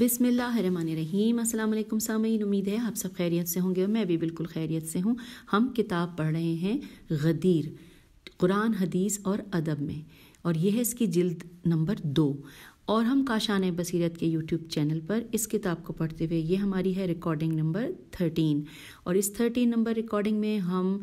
बिसमीम अल्लाम सामीन उम्मीद है आप सब खैरियत से होंगे और मैं भी बिल्कुल खैरियत से हूँ हम किताब पढ़ रहे हैं गदीर कुरान हदीस और अदब में और यह है इसकी जिल्द नंबर दो और हम काशान बसीरत के यूट्यूब चैनल पर इस किताब को पढ़ते हुए ये हमारी है रिकॉर्डिंग नंबर थर्टीन और इस थर्टीन नंबर रिकॉर्डिंग में हम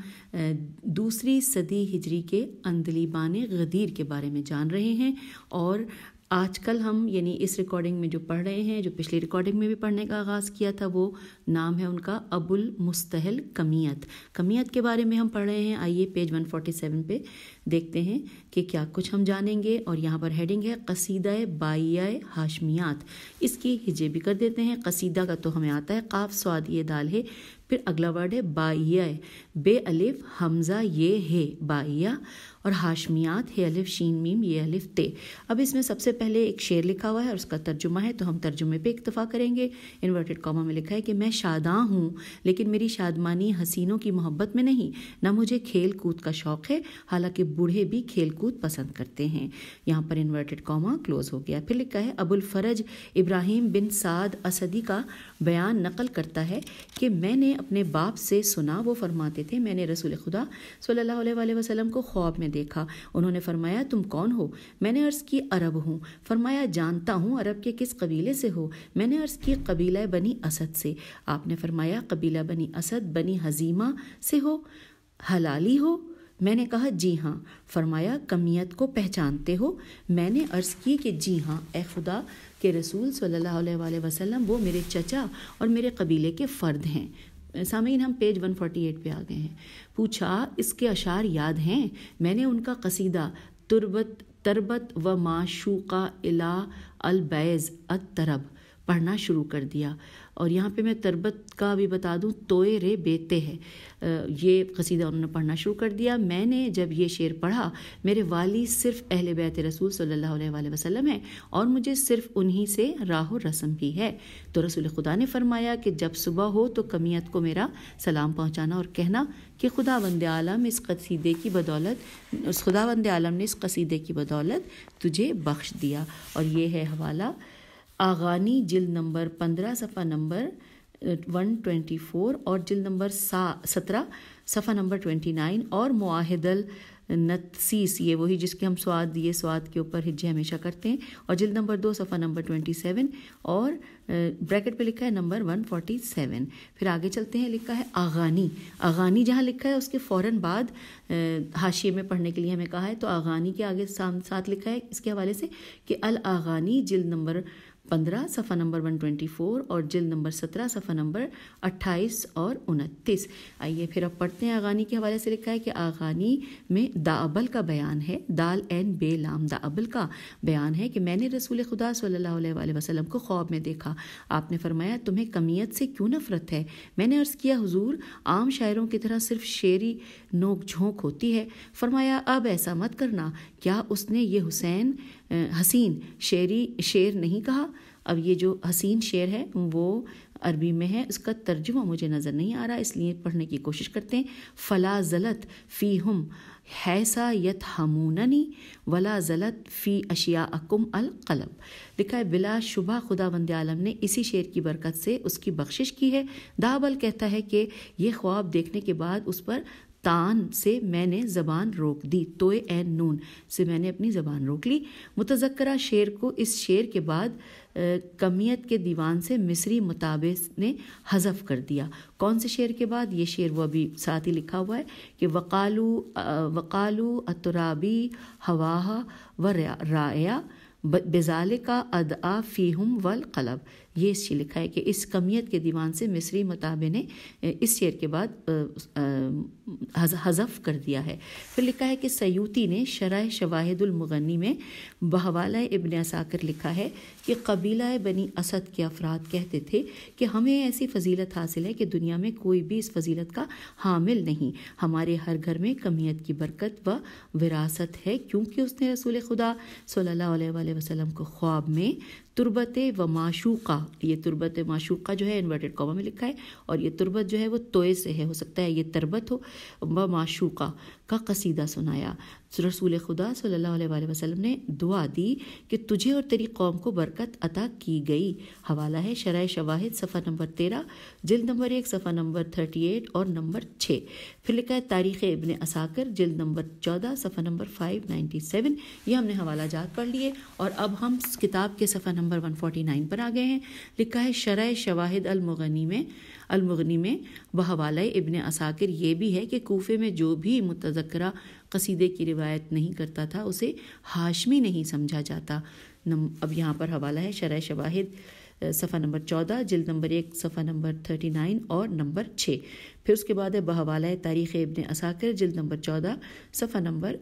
दूसरी सदी हिजरी के अंदलीबान गदीर के बारे में जान रहे हैं और आजकल हम यानी इस रिकॉर्डिंग में जो पढ़ रहे हैं जो पिछली रिकॉर्डिंग में भी पढ़ने का आगाज़ किया था वो नाम है उनका अबुल मुस्तहल कमियत कमियत के बारे में हम पढ़ रहे हैं आइए पेज 147 पे देखते हैं कि क्या कुछ हम जानेंगे और यहाँ पर हेडिंग है कसीदा बाइया हाशमियात इसकी हिजे भी कर देते हैं कसीदा का तो हमें आता है काफ स्वाद ये दाल है फिर अगला वर्ड है बाइया बे अलिफ हमज़ा ये है बाइया और हाशमियात है अलिफ शीन मीम ये अलिफ ते अब इसमें सबसे पहले एक शेर लिखा हुआ है और उसका तर्जुमा है तो हम तर्जुमे पे इतफ़ा करेंगे इन्वर्टेड कॉमा में लिखा है कि मैं शादा हूँ लेकिन मेरी शादमानी हसीनों की मोहब्बत में नहीं ना मुझे खेल कूद का शौक़ है हालांकि बूढ़े भी खेलकूद पसंद करते हैं यहाँ पर इन्वर्टेड कॉमा क्लोज हो गया फिर लिखा है अबुल फरज इब्राहिम बिन साद असदी का बयान नकल करता है कि मैंने अपने बाप से सुना वो फरमाते थे मैंने रसूल खुदा सल्लल्लाहु अलैहि वसल्लम को ख्वाब में देखा उन्होंने फरमाया तुम कौन हो मैंने अर्ज़ की अरब हूँ फरमाया जानता हूँ अरब के किस कबीले से हो मैंने अर्ज़ की कबीला बनी असद से आपने फरमाया कबीला बनी असद बनी हजीमा से हो हलाली हो मैंने कहा जी हाँ फरमाया कमियत को पहचानते हो मैंने अर्ज़ की कि जी हाँ ए खुदा के रसूल सल्लल्लाहु अलैहि वसल्लम वो मेरे चचा और मेरे कबीले के फ़र्द हैं सामीन हम पेज 148 पे आ गए हैं पूछा इसके अशार याद हैं मैंने उनका कसीदा तुरबत तरबत व माशूका इला अलबैज़ तरब पढ़ना शुरू कर दिया और यहाँ पे मैं तरबत का भी बता दूँ तोए रे बेते है ये कसीदा उन्होंने पढ़ना शुरू कर दिया मैंने जब ये शेर पढ़ा मेरे वाली सिर्फ अहल बैत रसूल सल्ला वसलम है और मुझे सिर्फ उन्हीं से राह रस्म भी है तो रसूल खुदा ने फरमाया कि जब सुबह हो तो कमियत को मेरा सलाम पहुँचाना और कहना कि खुदा वंद आलम इस कसीदे की बदौलत उस खुदा वंद आलम ने इस कसीदे की बदौलत तुझे बख्श दिया और ये है हवाला आगानी जिल नंबर पंद्रह सफ़ा नंबर वन ट्वेंटी फोर और जिल नंबर सा सत्रह सफ़ा नंबर ट्वेंटी नाइन और मुआहिदल नतसीस ये वही जिसके हम स्वाद ये स्वाद के ऊपर हिज्जे हमेशा करते हैं और जिल नंबर दो सफ़ा नंबर ट्वेंटी सेवन और ब्रैकेट पे लिखा है नंबर वन फोर्टी सेवन फिर आगे चलते हैं लिखा है आगानी आगानी जहाँ लिखा है उसके फ़ौर बाद हाशिए में पढ़ने के लिए हमें कहा है तो आगानी के आगे साथ लिखा है इसके हवाले से कि अल आगानी जिल नंबर पंद्रह सफ़ा नंबर वन ट्वेंटी फोर और जिल नंबर सत्रह सफ़ा नंबर अट्ठाईस और उनतीस आइए फिर अब पढ़ते हैं आगानी के हवाले से लिखा है कि आगानी में दाअबल का बयान है दाल एन बे लाम दाअबल का बयान है कि मैंने रसूल खुदा सल्लल्लाहु अलैहि वसल्लम को ख्वाब में देखा आपने फरमाया तुम्हें कमियत से क्यों नफरत है मैंने अर्ज़ किया हजूर आम शायरों की तरह सिर्फ शेरी नोक झोंक होती है फरमाया अब ऐसा मत करना क्या उसने ये हुसैन हसीन शेरी शेर नहीं कहा अब ये जो हसीन शेर है वो अरबी में है उसका तर्जुमा मुझे नज़र नहीं आ रहा इसलिए पढ़ने की कोशिश करते हैं फ़ला ज़लत फ़ी हम हैसा यत हमूननी वला ज़लत फ़ी अशिया अकुम अल कलब लिखा है बिला शुबा खुदा बंद आलम ने इसी शेर की बरकत से उसकी बख्शिश की है दाबल कहता है कि यह ख्वाब देखने के बाद उस पर तान से मैंने ज़बान रोक दी तोय एन नून से मैंने अपनी ज़बान रोक ली मुतजकरा शेर को इस शेर के बाद कमियत के दीवान से मिस्री मुताबिस ने हज़फ कर दिया कौन से शेर के बाद ये शेर वो अभी साथ ही लिखा हुआ है कि वकालू वकालू अतराबी हवाहा व राया बेजाल का अदा फ़ीहम वल कलब ये चीज़ लिखा है कि इस कमियत के दीवान से मिस्री मताबे ने इस शेर के बाद हजफ कर दिया है फिर लिखा है कि सयूती ने शराह शवाहिदुलमगनी में बहवाला इबन असाकर लिखा है कि कबीला बनी असद के अफराद कहते थे कि हमें ऐसी फजीलत हासिल है कि दुनिया में कोई भी इस फजीलत का हामिल नहीं हमारे हर घर में कमियत की बरकत व विरासत है क्योंकि उसने रसूल खुदा सल्ला वसलम को ख्वाब में तुरबत व माशूका ये तुरबत माशूका जो है इन्वर्टेड कॉमा में लिखा है और ये तुरबत जो है वो तोये से है हो सकता है ये तरबत हो व माशूका का कसीदा सुनाया सो रसूल खुदा सल्लल्लाहु अलैहि वसल्लम ने दुआ दी कि तुझे और तेरी कौम को बरकत अता की गई हवाला है शराय शवाहिद सफ़ा नंबर तेरह जिल्द नंबर एक सफ़ा नंबर थर्टी एट और नंबर छः फिर लिखा है तारीख़ इबन असाकर जिल्द नंबर चौदह सफ़ा नंबर फाइव नाइन्टी सेवन ये हमने हवाला जात पढ़ लिए और अब हम किताब के सफ़ा नंबर वन फोटी नाइन पर आ गए हैं लिखा है शराय शवाहिद अलमगनी में अलमगनी में बहवाला इबन असाकर ये भी है कि कोफे में जो भी मुतजकर कसीदे की रिवायत नहीं करता था उसे हाशमी नहीं समझा जाता नम अब यहाँ पर हवाला है शरह शवाहिद सफ़ा नंबर चौदह जिल्द नंबर एक सफ़ा नंबर थर्टी नाइन और नंबर छः फिर उसके बाद है बहवाला तारीख़ इबन असाकर जिल्द नंबर चौदह सफ़ा नंबर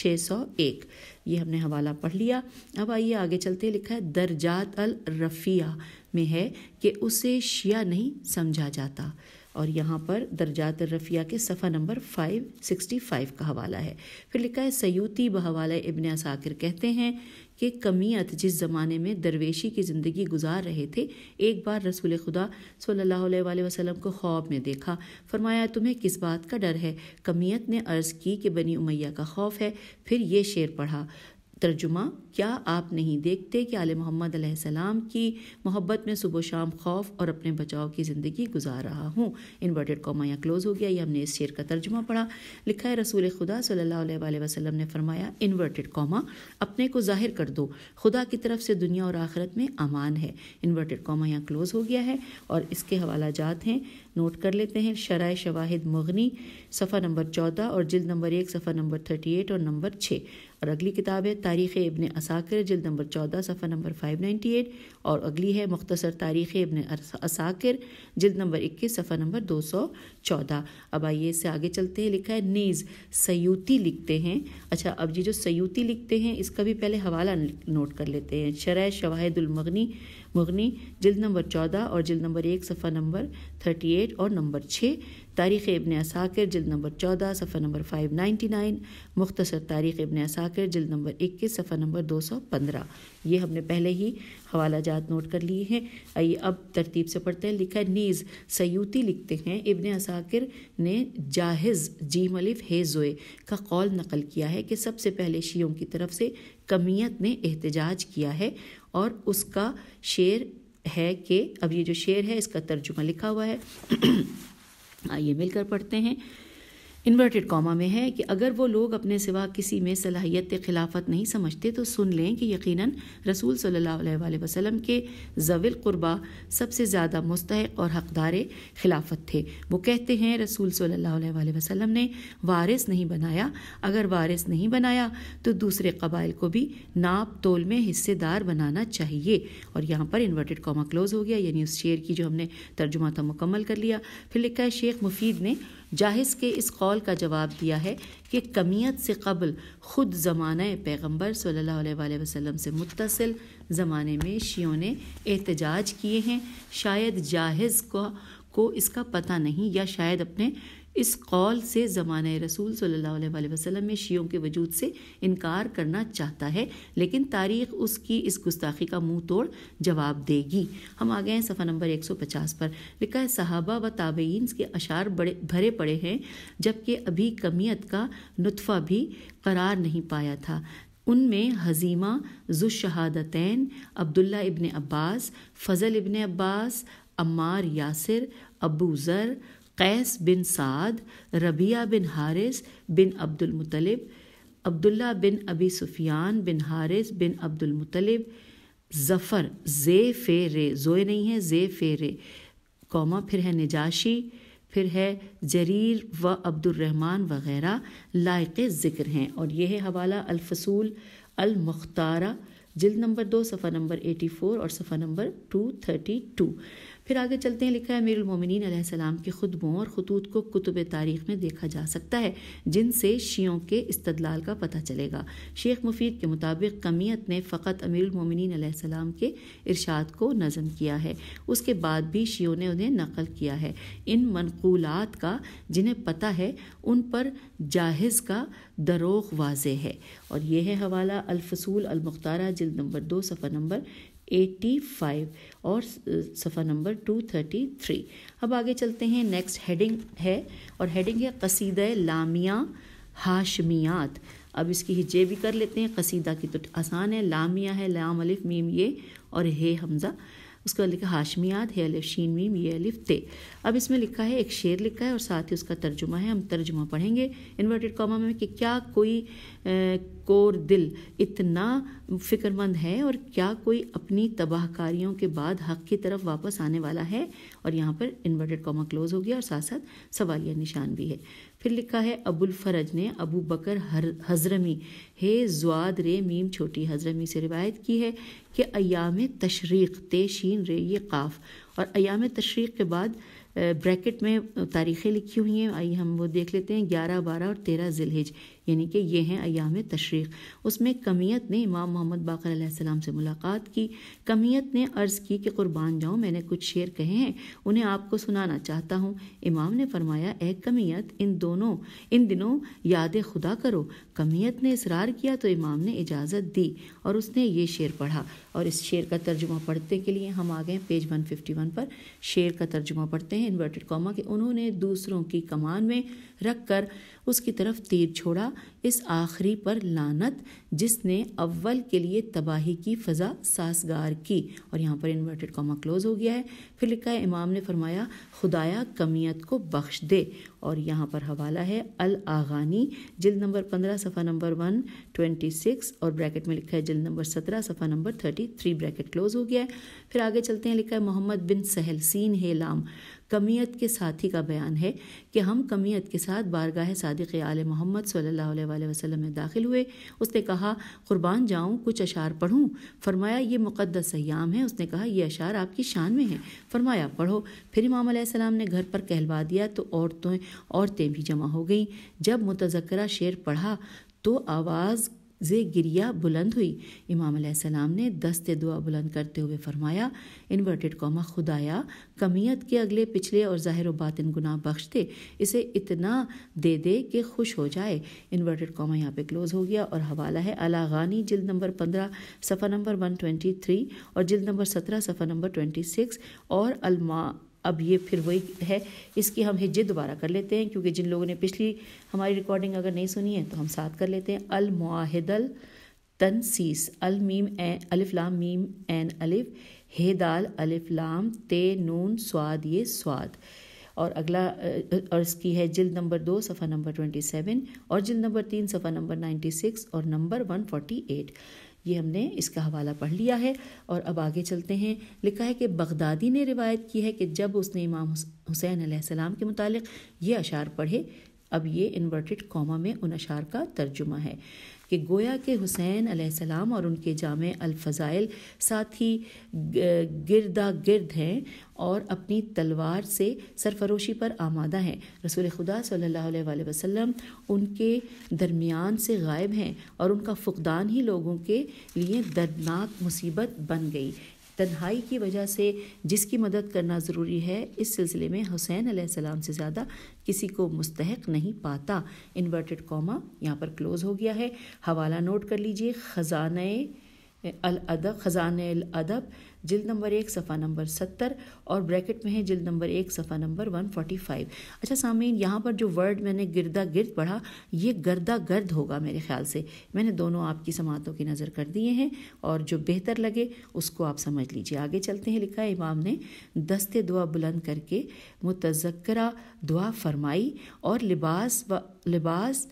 छः सौ एक ये हमने हवाला पढ़ लिया अब आइए आगे चलते लिखा है दर्जात अल रफ़िया में है कि उसे शिया नहीं समझा जाता और यहाँ पर दर्जात रफ़िया के सफ़ा नंबर 565 का हवाला है फिर लिखा है सयूती बहवाल इबन साकिर कहते हैं कि कमियत जिस ज़माने में दरवेशी की ज़िंदगी गुजार रहे थे एक बार रसूल खुदा सल्ला वसलम को ख्वाब में देखा फरमाया तुम्हें किस बात का डर है कमियत ने अर्ज़ की कि बनी उमैया का खौफ है फिर ये शेर पढ़ा तर्जुमा क्या आप नहीं देखते कि आले मोहम्मद सलाम की मोहब्बत में सुबह शाम खौफ और अपने बचाव की ज़िंदगी गुजार रहा हूँ इन्वर्टेड कॉमा यहाँ क्लोज़ हो गया ये हमने इस शेर का तर्जुमा पढ़ा लिखा है रसूल खुदा सल्ला वसलम ने फरमाया इन्वर्टेड कॉमा अपने को ज़ाहिर कर दो खुदा की तरफ से दुनिया और आखिरत में अमान है इन्वर्टेड कॉमा यहाँ क्लोज़ हो गया है और इसके हवाला जात हैं नोट कर लेते हैं शराय शवाहिद मगनी सफ़ा नंबर चौदह और जिल्द नंबर एक सफ़ा नंबर थर्टी एट और नंबर छः और अगली किताब है तारीख़ इबन अस असाकर जल्द नंबर चौदह सफ़ा नंबर फाइव नाइन्टी एट और अगली है मुख्तसर तारीख़ इबन असाकर जल्द नंबर इक्कीस सफ़ा नंबर दो सौ चौदह अब आइए इससे आगे चलते हैं लिखा है नीज़ सयूती लिखते हैं अच्छा अब जी जो सयूती लिखते हैं इसका भी पहले हवाला नोट कर लेते हैं शरा शवाहिदुलमगनी मगनी जल्द नंबर चौदह और जल्द नंबर एक सफ़ा नंबर थर्टी एट और नंबर छः तारीख़ इबन असाकर जल्द नंबर चौदह सफ़ा नंबर फाइव नाइन्टी नाइन मुख्तर तारीख़ इबन असाकर जल्द नंबर इक्कीस सफ़ा नंबर दो सौ पंद्रह ये हमने पहले ही हवाला जात नोट कर लिए हैं आइए अब तरतीब से पढ़ते हैं लिखा है नीज़ सयूती लिखते हैं इबन असाकर ने जाहिज़ जी मलिफ हेजोए का कौल नकल किया है कि सबसे पहले शीयों की तरफ से कमियत ने एहतजाज किया है और उसका शेर है कि अब ये जो शेर है इसका तर्जुमा लिखा हुआ है आइए मिलकर पढ़ते हैं इन्वर्टेड कॉमा में है कि अगर वो लोग अपने सिवा किसी में सलाहियत खिलाफत नहीं समझते तो सुन लें कि यकीनन रसूल सल्लल्लाहु अलैहि वसल्लम के जविल कुर्बा सबसे ज़्यादा मुस्तक और हकदार खिलाफत थे वो कहते हैं रसूल सल्लल्लाहु अलैहि वसल्लम ने वारिस नहीं बनाया अगर वारिस नहीं बनाया तो दूसरे कबाइल को भी नाप तोल में हिस्सेदार बनाना चाहिए और यहाँ पर इन्वर्टेड कॉमा क्लोज हो गया यानी उस शेर की जो हमने तर्जुमा था मुकम्मल कर लिया फिर लिखा है शेख मुफीद ने जाहिज़ के इस कौल का जवाब दिया है कि कमियत से कबल ख़ुद ज़माना पैगम्बर सल्ला वसम से मुतसिल ज़माने में शियों ने एहतजाज किए हैं शायद जाहिज़ को को इसका पता नहीं या शायद अपने इस कौल से ज़मान रसूल सल्ला वसम में शीयों के वजूद से इनकार करना चाहता है लेकिन तारीख उसकी इस गुस्ताखी का मुंह तोड़ जवाब देगी हम आ गए हैं सफ़ा नंबर 150 पर लिखा है सहाबा व ताबेन के अशार बड़े भरे पड़े हैं जबकि अभी कमियत का नुतफ़ा भी करार नहीं पाया था उनमें हजीमा जुशहादतैन अब्दुल्ला इबन अब्बास फ़ज़ल इबन अब्बास अम्मार यासिर अबू ज़र कैस बिन साद रबिया बिन हारिस बिन अब्दुलमतलब अब्दुल्ला बिन अबी सुफियान बिन हारिस बिन मुतलिब ज़फ़र जे फे रे जोए नहीं है जे फे रे कौमा फिर है निजाशी फिर है जरीर व अब्दुलरहमान वगैरह लायक ज़िक्र हैं और यह है हवाला अलफसूल अलमुख्तारा जिल्द नंबर दो सफ़ा नंबर एटी फ़ोर और सफ़ा नंबर टू थर्टी टू फिर आगे चलते हैं लिखा है अमीरमिन सलाम के खुतबों और खतूत को कुतुब तारीख में देखा जा सकता है जिनसे शियों के इस्तदलाल का पता चलेगा शेख मुफीद के मुताबिक कमियत ने फ़कत अमीरमिन सलाम के इरशाद को नज़म किया है उसके बाद भी शियों ने उन्हें नकल किया है इन मनकूलात का जिन्हें पता है उन पर जाहिज़ का दरोग वाज है और यह है हवाला अलफसूल अलमुख्तारा जल्द नंबर दो सफ़र नंबर 85 और सफ़ा नंबर 233 अब आगे चलते हैं नेक्स्ट हेडिंग है और हेडिंग है कसीद लामिया हाशमियात अब इसकी हिजे भी कर लेते हैं कसीदा की तो आसान है लामिया है लाम अलिफ मीम ये और हे हमज़ा उसके बाद लिखा हाशमियात है अलिफ शीन मीम ये अलिफ ते अब इसमें लिखा है एक शेर लिखा है और साथ ही उसका तर्जुमा है हम तर्जुमा पढ़ेंगे इन्वर्टेड कॉमा में कि क्या कोई कोर दिल इतना फिक्रमंद है और क्या कोई अपनी तबाहकारियों के बाद हक की तरफ वापस आने वाला है और यहाँ पर इन्वर्टेड कॉमा क्लोज हो गया और साथ साथ सवालिया निशान भी है फिर लिखा है अबुल फरज ने अबू बकर हजरमी हे जुआद रे मीम छोटी हजरमी से रिवायत की है कि अयाम तशरीक़ तेशीन रे ये काफ़ और अयाम तशरीक़ के बाद ब्रैकेट में तारीख़ें लिखी हुई हैं आइए हम वो देख लेते हैं ग्यारह बारह और तेरह जिलहिज यानी कि ये हैं अयाम तशरीक उसमें कमियत ने इमाम मोहम्मद बाकर सलाम से मुलाकात की कमियत ने अर्ज़ की कि कुर्बान जाऊँ मैंने कुछ शेर कहे हैं उन्हें आपको सुनाना चाहता हूँ इमाम ने फरमाया ए कमियत इन दोनों इन दिनों याद खुदा करो कमियत ने इसरार किया तो इमाम ने इजाज़त दी और उसने ये शेर पढ़ा और इस शेर का तर्जुमा पढ़ते के लिए हम आ गए पेज वन फिफ्टी वन पर शेर का तर्जुमा पढ़ते हैं इन्वर्टेड कॉमा के उन्होंने दूसरों की कमान में रख कर उसकी तरफ तीर छोड़ा इस आखिरी पर लानत जिसने अव्वल के लिए तबाही की फ़ज़ा सासगार की और यहाँ पर इन्वर्टेड कॉमा क्लोज हो गया है फिर लिखा है इमाम ने फरमाया खुदाया कमियत को बख्श दे और यहाँ पर हवाला है अल आगानी जिल नंबर पंद्रह सफ़ा नंबर वन ट्वेंटी सिक्स और ब्रैकेट में लिखा है जिल नंबर सत्रह सफ़ा number thirty three bracket close हो गया है फिर आगे चलते हैं लिखा है मोहम्मद बिन सहलसिन हेलाम कमियत के साथी का बयान है कि हम कमियत के साथ बारगाह सदक़ आल मोहम्मद सल्ला वसलम में दाखिल हुए उसने कहा कुर्बान जाऊँ कुछ अशार पढ़ूँ फरमाया ये मुक़दस सयाम है उसने कहा यह अशार आपकी शान में है फरमाया पढ़ो फिर इमाम ने घर पर कहलवा दिया तो औरतों औरतें भी जमा हो गईं जब मुतजकर शेर पढ़ा तो आवाज़ जे गिरिया बुलंद हुई इमाम सलाम ने दस्त दुआ बुलंद करते हुए फरमाया इन्वर्टेड कौमा खुदाया कमियत के अगले पिछले और ज़ाहिर बातिन गुनाह बख्श दे इसे इतना दे दे कि खुश हो जाए इन्वर्टेड कौमा यहाँ पे क्लोज़ हो गया और हवाला है अलागानी जिल्द नंबर पंद्रह सफ़ा नंबर वन ट्वेंटी थ्री और जिल्द नंबर सत्रह सफ़ा नंबर ट्वेंटी सिक्स और अलमा अब ये फिर वही है इसकी हम हिज्जत दोबारा कर लेते हैं क्योंकि जिन लोगों ने पिछली हमारी रिकॉर्डिंग अगर नहीं सुनी है तो हम साथ कर लेते हैं अल माहिदल तनसीस अल मीम एन अलिफ लाम मीम एन अलिफ हे दाल अलिफ लाम ते नून स्वाद ये स्वाद और अगला और इसकी है जिल्द नंबर दो सफ़ा नंबर ट्वेंटी सेवन और जिल्द नंबर तीन सफ़ा नंबर नाइन्टी सिक्स और नंबर वन फोर्टी एट ये हमने इसका हवाला पढ़ लिया है और अब आगे चलते हैं लिखा है कि बगदादी ने रिवायत की है कि जब उसने इमाम हुसैन आसमाम के मुतालिक ये अशार पढ़े अब ये इन्वर्टेड कॉमा में उन अशार का तर्जुमा है कि गोया के हुसैन सलाम और उनके जाम अलफ़ाइल साथ ही गिरदा गिर्द हैं और अपनी तलवार से सरफरोशी पर आमादा हैं रसूल खुदा सल्लल्लाहु अलैहि वसल्लम उनके दरमियान से गायब हैं और उनका फुकदान ही लोगों के लिए दर्दनाक मुसीबत बन गई तन्हाई की वजह से जिसकी मदद करना ज़रूरी है इस सिलसिले में हुसैन सलाम से ज़्यादा किसी को मुस्तहक नहीं पाता इन्वर्टेड कॉमा यहाँ पर क्लोज़ हो गया है हवाला नोट कर लीजिए ख़जान अल अदब ख़जान अल अदब जिल्द नंबर एक सफ़ा नंबर सत्तर और ब्रैकेट में है जिल्द नंबर एक सफ़ा नंबर वन फोर्टी फाइव अच्छा सामीन यहाँ पर जो वर्ड मैंने गिरदा गिर्द पढ़ा ये गर्दा गर्द होगा मेरे ख्याल से मैंने दोनों आपकी समातों की नज़र कर दिए हैं और जो बेहतर लगे उसको आप समझ लीजिए आगे चलते हैं लिखा है इमाम ने दस्ते दुआ बुलंद करके मुतजकरा दुआ फरमाई और लिबास व लिबास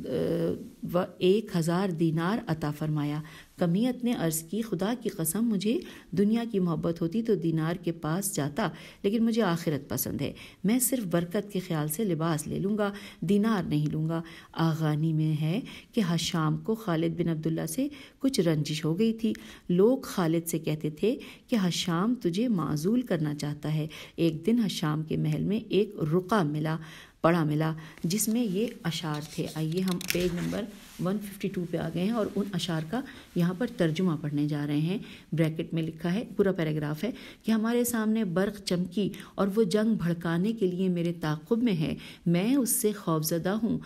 व एक हज़ार दीनार अता फरमाया कमियत ने अर्ज़ की खुदा की कसम मुझे दुनिया की मोहब्बत होती तो दीनार के पास जाता लेकिन मुझे आखिरत पसंद है मैं सिर्फ बरकत के ख्याल से लिबास ले लूँगा दीनार नहीं लूँगा आगानी में है कि शाम को खालिद बिन अब्दुल्ला से कुछ रंजिश हो गई थी लोग खालिद से कहते थे कि हर शाम तुझे माजूल करना चाहता है एक दिन शाम के महल में एक रुका मिला पढ़ा मिला जिसमें ये अशार थे आइए हम पेज नंबर 152 पे आ गए हैं और उन अशार का यहाँ पर तर्जुमा पढ़ने जा रहे हैं ब्रैकेट में लिखा है पूरा पैराग्राफ है कि हमारे सामने बर्क चमकी और वो जंग भड़काने के लिए मेरे ताकुब में है मैं उससे खौफजदा हूँ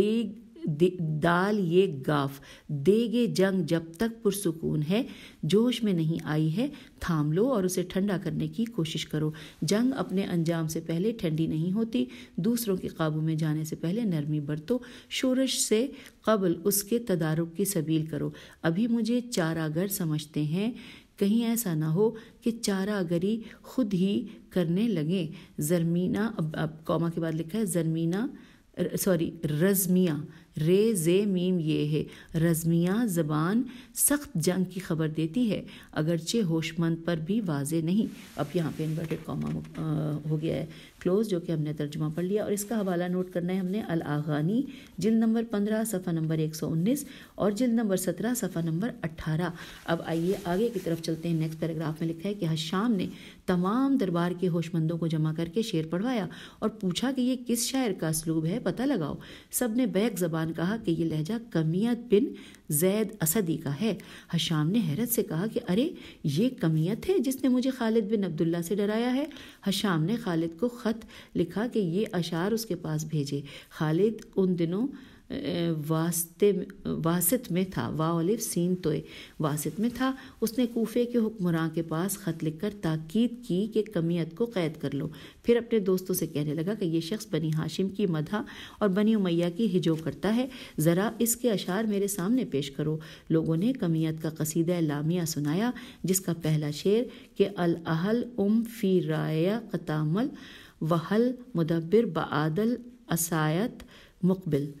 देग दाल ये गाफ देगे जंग जब तक पुरसकून है जोश में नहीं आई है थाम लो और उसे ठंडा करने की कोशिश करो जंग अपने अंजाम से पहले ठंडी नहीं होती दूसरों के काबू में जाने से पहले नरमी बरतो शोरश से कबल उसके तदारुक की सबील करो अभी मुझे चारागर समझते हैं कहीं ऐसा ना हो कि चारागरी खुद ही करने लगे जरमीना अब, अब कौमा के बाद लिखा है जरमीना सॉरी रज़मिया रे जे मीम ये है रज़मिया ज़बान सख्त जंग की खबर देती है अगरचे होशमंद पर भी वाज नहीं अब यहाँ पे इन्वर्टेड कॉमा हो गया है क्लोज जो कि हमने तर्जुमा पढ़ लिया और इसका हवाला नोट करना है हमने अल आगानी जिल नंबर पंद्रह सफ़ा नंबर एक सौ उन्नीस और जिल नंबर सत्रह सफ़ा नंबर अट्ठारह अब आइए आगे की तरफ चलते हैं नेक्स्ट पैराग्राफ में लिखा है कि हाँ शाम ने तमाम दरबार के होशमंदों को जमा करके शेर पढ़वाया और पूछा कि ये किस शायर का असलूब है पता लगाओ सब ने बैग जबान कहा कि ये लहजा कमियत बिन जैद असदी का है हशाम ने हैरत से कहा कि अरे ये कमियत है जिसने मुझे खालिद बिन अब्दुल्ला से डराया है हशाम ने खालिद को ख़त लिखा कि ये अशार उसके पास भेजे खालिद उन दिनों वास्ते वासित में था वालिफ सीन तोय वासित में था उसने कोफे के हुक्मरान के पास ख़त लिखकर ताकीद की कि कमियत को कैद कर लो फिर अपने दोस्तों से कहने लगा कि यह शख्स बनी हाशिम की मदा और बनी उमैया की हिजो करता है ज़रा इसके अशार मेरे सामने पेश करो लोगों ने कमियत का कसीदा लामिया सुनाया जिसका पहला शेर के अलहल उम फ़ी राया कतामल वहल मुदबिर बदल असायत मुकबिल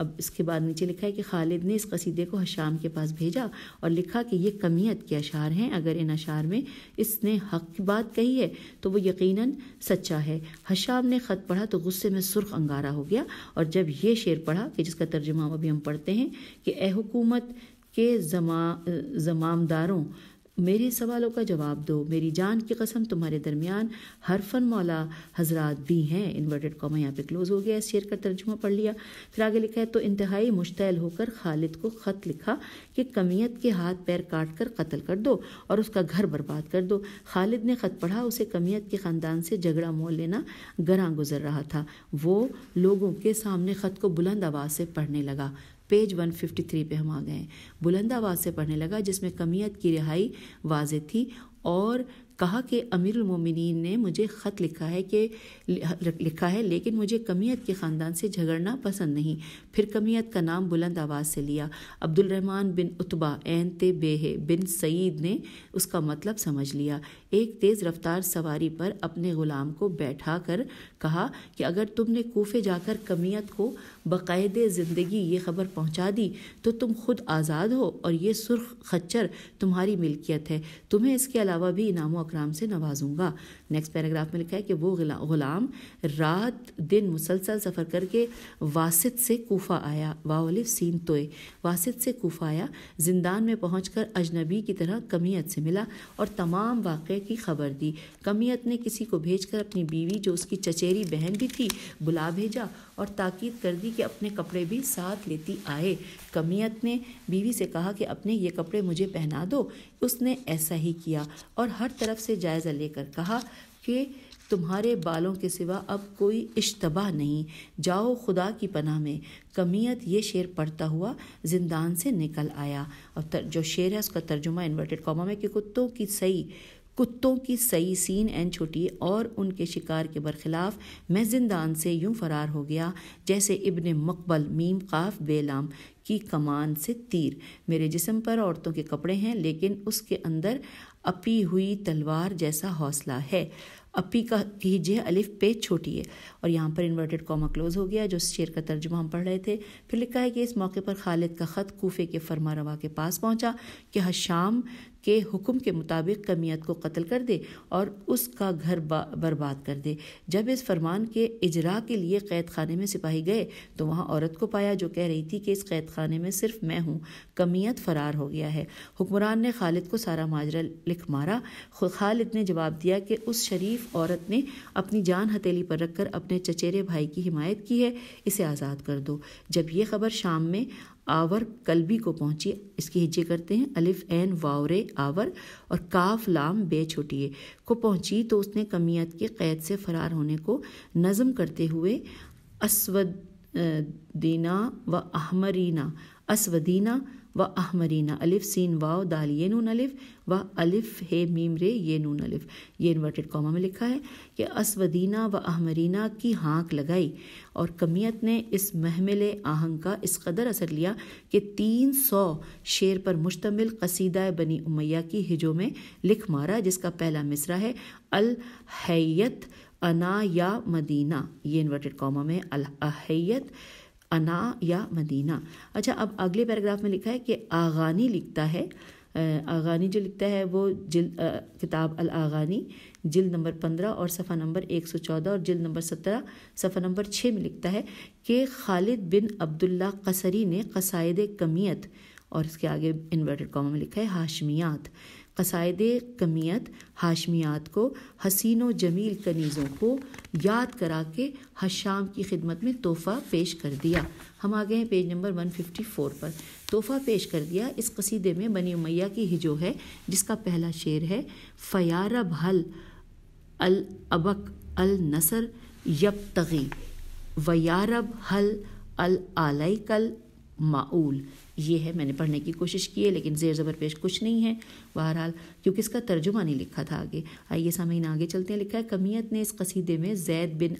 अब इसके बाद नीचे लिखा है कि खालिद ने इस कसीदे को हशाम के पास भेजा और लिखा कि ये कमियत के अशार हैं अगर इन अशार में इसने हक की बात कही है तो वो यकीनन सच्चा है हशाम ने ख़त पढ़ा तो गुस्से में सुर्ख अंगारा हो गया और जब ये शेर पढ़ा कि जिसका तर्जुमा अभी हम पढ़ते हैं कि ए हुकूमत के जमा जमामदारों मेरे सवालों का जवाब दो मेरी जान की कसम तुम्हारे दरमियान हरफन मौला हजरात भी हैं इन्वर्टेड कॉमा यहाँ पे क्लोज हो गया शेयर शेर का तर्जुमा पढ़ लिया फिर आगे लिखा है तो इंतहाई मुश्तैल होकर खालिद को ख़त लिखा कि कमियत के हाथ पैर काट कर कत्ल कर दो और उसका घर बर्बाद कर दो खालिद ने ख़त पढ़ा उसे कमियत के ख़ानदान से झगड़ा मोल लेना गरां गुजर रहा था वो लोगों के सामने ख़त को बुलंद आवाज़ से पढ़ने लगा पेज 153 पे हम आ गए बुलंद आवाज़ से पढ़ने लगा जिसमें कमियत की रिहाई वाज थी और कहा कि अमीरुल मोमिनीन ने मुझे ख़त लिखा है कि लिखा है लेकिन मुझे कमियत के ख़ानदान से झगड़ना पसंद नहीं फिर कमियत का नाम बुलंद आवाज़ से लिया अब्दुलरहमान बिन उतबा एनते बेहे बिन सईद ने उसका मतलब समझ लिया एक तेज रफ्तार सवारी पर अपने गुलाम को बैठा कर कहा कि अगर तुमने कोफे जाकर कमियत को बाकायद ज़िंदगी ये खबर पहुंचा दी तो तुम खुद आज़ाद हो और ये सुर्ख खच्चर तुम्हारी मिल्कियत है तुम्हें इसके अलावा भी इनाम अकराम से नवाजूंगा नेक्स्ट पैराग्राफ में लिखा है कि वो गुलाम रात दिन मुसलसल सफ़र करके वासित से कोफा आया वाहलिफ सीन तोय वासित से कोफा आया जिंदान में पहुँच कर अजनबी की तरह कमियत से मिला और तमाम वाक़े की खबर दी कमियत ने किसी को भेज कर अपनी बीवी जो उसकी चचेरी बहन भी थी बुला भेजा और ताकीद कर दी कि अपने कपड़े भी साथ लेती आए कमियत ने बीवी से कहा कि अपने ये कपड़े मुझे पहना दो उसने ऐसा ही किया और हर तरफ से जायज़ा लेकर कहा कि तुम्हारे बालों के सिवा अब कोई इश्तबा नहीं जाओ खुदा की पनाह में कमियत ये शेर पढ़ता हुआ जिंदान से निकल आया अब तर, जो शेर है उसका तर्जुमा इन्वर्टेड कॉमा में कि कुत्तों की सही कुत्तों की सई सीन एन छुटी और उनके शिकार के बरखिलाफ मैं जिंदान से यूं फरार हो गया जैसे इब्न मकबल मीम काफ बेलाम की कमान से तीर मेरे जिसम पर औरतों के कपड़े हैं लेकिन उसके अंदर अपी हुई तलवार जैसा हौसला है अपी का कीजिए अलिफ पे छोटी है और यहाँ पर इन्वर्टेड कॉमा क्लोज हो गया जो शेर का तर्जुमा हम पढ़ रहे थे फिर लिखा है कि इस मौके पर खालिद का ख़त कोफे के फरमा रवा के पास पहुँचा कि हशाम के हुक्म के मुताबिक कमियत को कत्ल कर दे और उसका घर बर्बाद कर दे जब इस फरमान के इजरा के लिए कैद खाने में सिपाही गए तो वहाँ औरत को पाया जो कह रही थी कि इस कैद खाने में सिर्फ मैं हूँ कमियत फरार हो गया है हुक्मरान ने खालिद को सारा माजरा लिख मारा खालिद ने जवाब दिया कि उस शरीफ औरत ने अपनी जान हथेली पर रखकर अपने चचेरे भाई की हिमायत की है इसे आज़ाद कर दो जब यह खबर शाम में आवर कलबी को पहुंची इसके हिज्जे करते हैं अलिफ एन वावरे आवर और काफ लाम बे छोटिए को पहुंची तो उसने कमियत के कैद से फरार होने को नज़म करते हुए असवदीना व अहमरीना असवदीना व अहमरीना अलिफ सीन वाव दाल ये नून अलिफ व अलिफ है मीम रे ये नून अलिफ ये इन्वर्टेड कॉमा में लिखा है कि असवदीना व अहमरीना की हाँक लगाई और कमियत ने इस महमिल आहंग का इस कदर असर लिया कि तीन सौ शेर पर मुश्तमिल कसीदा बनी उमैया की हिजो में लिख मारा जिसका पहला मिसरा है अल हैयत अना या मदीना ये इन्वर्टेड कॉमा में अल अहैयत अना या मदीना अच्छा अब अगले पैराग्राफ में लिखा है कि आगानी लिखता है आगानी जो लिखता है वो जिल किताब अल आगानी जिल नंबर पंद्रह और सफ़ा नंबर एक सौ चौदह और ज़िल नंबर सत्रह सफ़ा नंबर छः में लिखता है कि खालिद बिन अब्दुल्ला कसरी ने कसायद कमियत और इसके आगे इन्वर्टेड कॉमा में लिखा है हाशमियात कसायद कमियत हाशमियात को हसीन व जमील कनीज़ों को याद करा के हशाम की खिदमत में तोहफ़ा पेश कर दिया हम आ गए हैं पेज नंबर 154 पर तोहफ़ा पेश कर दिया इस कसीदे में बनी उमैया की हिजो है जिसका पहला शेर है फ़यार भल अल अबक अल नसर यब तगी वयारब हल अल कल माउल ये है मैंने पढ़ने की कोशिश की है लेकिन ज़ेर ज़बर पेश कुछ नहीं है बहरहाल क्योंकि इसका तर्जुमा नहीं लिखा था आगे आइए सामीन आगे चलते हैं लिखा है कमियत ने इस कसीदे में जैद बिन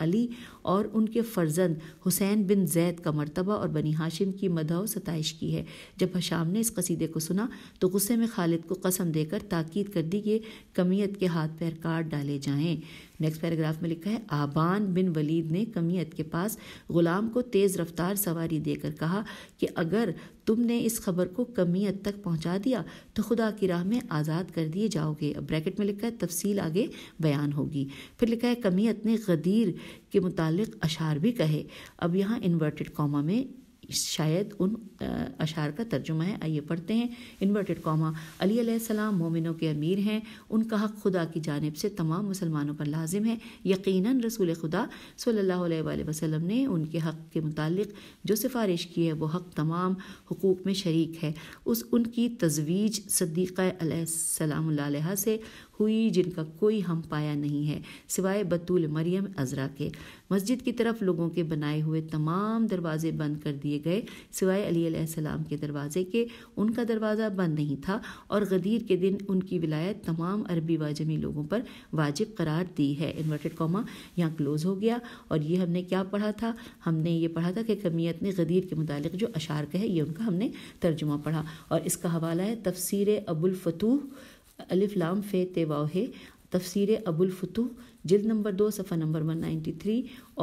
अली और उनके फ़र्जंद हुसैन बिन जैद का मरतबा और बनी हाशिम की मदह व सतश की है जब हशाम ने इस कसीदे को सुना तो गुस्से में खालिद को कसम देकर ताकीद कर दी कि कमियत के हाथ पैर काट डाले जाएँ नेक्स्ट पैराग्राफ में लिखा है आबान बिन वलीद ने कमियत के पास गुलाम को तेज़ रफ्तार सवारी देकर कहा कि अगर तुमने इस खबर को कमियत तक पहुंचा दिया तो खुदा की राह में आज़ाद कर दिए जाओगे अब ब्रैकेट में लिखा है तफसील आगे बयान होगी फिर लिखा है कमियत ने गदीर के मुतालिक अशार भी कहे अब यहाँ इन्वर्टेड कॉमा में शायद उन अशार का तर्जुमा है आइए पढ़ते हैं इन्वर्टेड कॉमा अली सलाम मोमिनों के अमीर हैं उनका हक खुदा की जानब से तमाम मुसलमानों पर लाजिम है यकीनन रसूल खुदा सल्लल्लाहु अलैहि वसल्लम ने उनके हक के मुतालिक जो सिफारिश की है वो हक तमाम हकूक़ में शरीक है उस उनकी तजवीज सदीक़ा सलाम से हुई जिनका कोई हम पाया नहीं है सिवाय बतूल मरियम अजरा के मस्जिद की तरफ लोगों के बनाए हुए तमाम दरवाजे बंद कर दिए गए सिवाय अली सलाम के दरवाजे के उनका दरवाज़ा बंद नहीं था और गदीर के दिन उनकी विलायत तमाम अरबी वाजमी लोगों पर वाजिब करार दी है इन्वर्टेड कॉमा यहाँ क्लोज़ हो गया और ये हमने क्या पढ़ा था हमने ये पढ़ा था कि कमियत ने गदीर के मुतालिक जो अशार है ये उनका हमने तर्जुमा पढ़ा और इसका हवाला है तफसीर अबुलफतूह अलिफ लाम फ़े ते है तफसीर अबुलफ़तू जिल्द नंबर दो सफ़ा नंबर वन नाइन्टी थ्री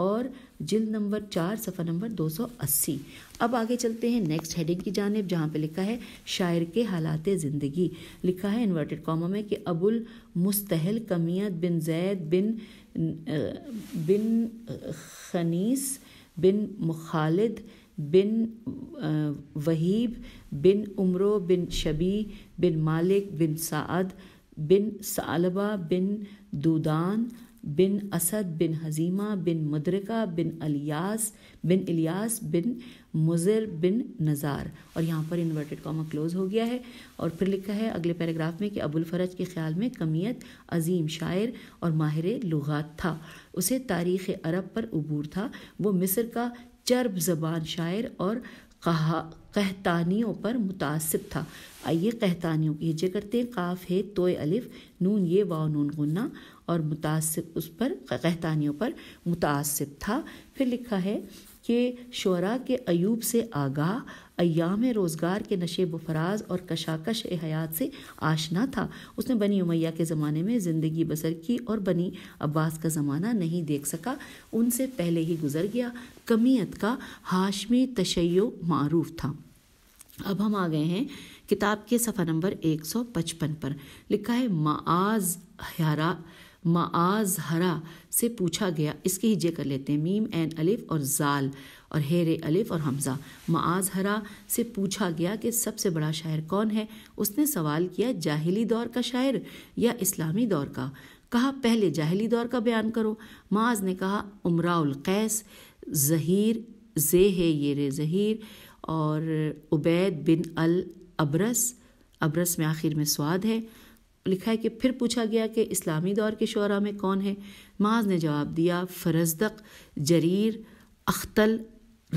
और जिल्द नंबर चार सफ़ा नंबर दो सौ अस्सी अब आगे चलते हैं नेक्स्ट हेडिंग की जानब जहाँ पे लिखा है शायर के हालात ज़िंदगी लिखा है इन्वर्टेड कॉमा में कि अबुल मुस्तहल कमियत बिन जैद बिन बिन खनीस बिन मुखालिद बिन वहीब बिन उम्रो बिन शबी बिन मालिक बिन साद बिन सालबा बिन दूदान बिन असद बिन हजीमा बिन मदरका बिन अलियास बिन इलियास बिन मुजर बिन नज़ार और यहाँ पर इन्वर्टेड कॉमा क्लोज हो गया है और फिर लिखा है अगले पैराग्राफ में कि अबुल फरज के ख्याल में कमियत अजीम शायर और माहिर लुगात था उसे तारीख़ अरब पर अबूर था वो मिस्र का चर्ब जबान शायर और कहा कहतानियों पर मुतासिब था आइए कहतानियों की हिजे करते हैं काफ है तोय अलिफ नून ये वाव नून गुन्ना और मुतासिब उस पर कहतानियों पर मुतासिब था फिर लिखा है के शरा के अयूब से आगाह अयाम रोज़गार के नशे फराज और कशाकश हयात से आशना था उसने बनी उमैया के ज़माने में ज़िंदगी बसर की और बनी अब्बास का ज़माना नहीं देख सका उनसे पहले ही गुजर गया कमीत का हाशमी तशै मरूफ था अब हम आ गए हैं किताब के सफ़ा नंबर 155 पर लिखा है माज हरा माज हरा से पूछा गया इसके हिजे कर लेते हैं मीम एन अलिफ और जाल और हेरे अलिफ और हमज़ा माज हरा से पूछा गया कि सबसे बड़ा शायर कौन है उसने सवाल किया जाहिली दौर का शायर या इस्लामी दौर का कहा पहले जाहिली दौर का बयान करो माज ने कहा उमराउल कैस जहीर जे है ये रे जहीर और उबैद बिन अल अबरस अबरस में आखिर में स्वाद है लिखा है कि फिर पूछा गया कि इस्लामी दौर के शुरा में कौन है माज ने जवाब दिया फरजदक जरीर अख्तल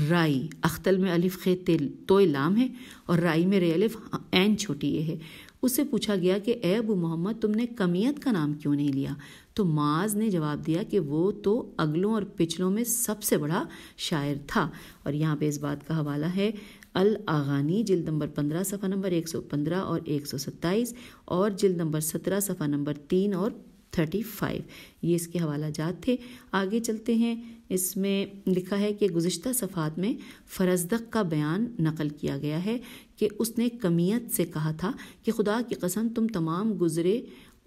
राई अख्तल में अलिफ खे तिल तो लाम है और राई में रे अलिफ एन छोटी ये है उससे पूछा गया कि ए अबू मोहम्मद तुमने कमियत का नाम क्यों नहीं लिया तो माज ने जवाब दिया कि वो तो अगलों और पिछलों में सबसे बड़ा शायर था और यहाँ पे इस बात का हवाला है अल आगानी जिल्द नंबर पंद्रह सफ़ा नंबर एक सौ पंद्रह और एक सौ सत्ताईस और जिल्द नंबर सत्रह सफ़ा नंबर तीन और थर्टी फाइव ये इसके हवाला जात थे आगे चलते हैं इसमें लिखा है कि गुज्त सफ़ात में फ़रजदक का बयान नकल किया गया है कि उसने कमियत से कहा था कि खुदा की कसम तुम तमाम गुज़रे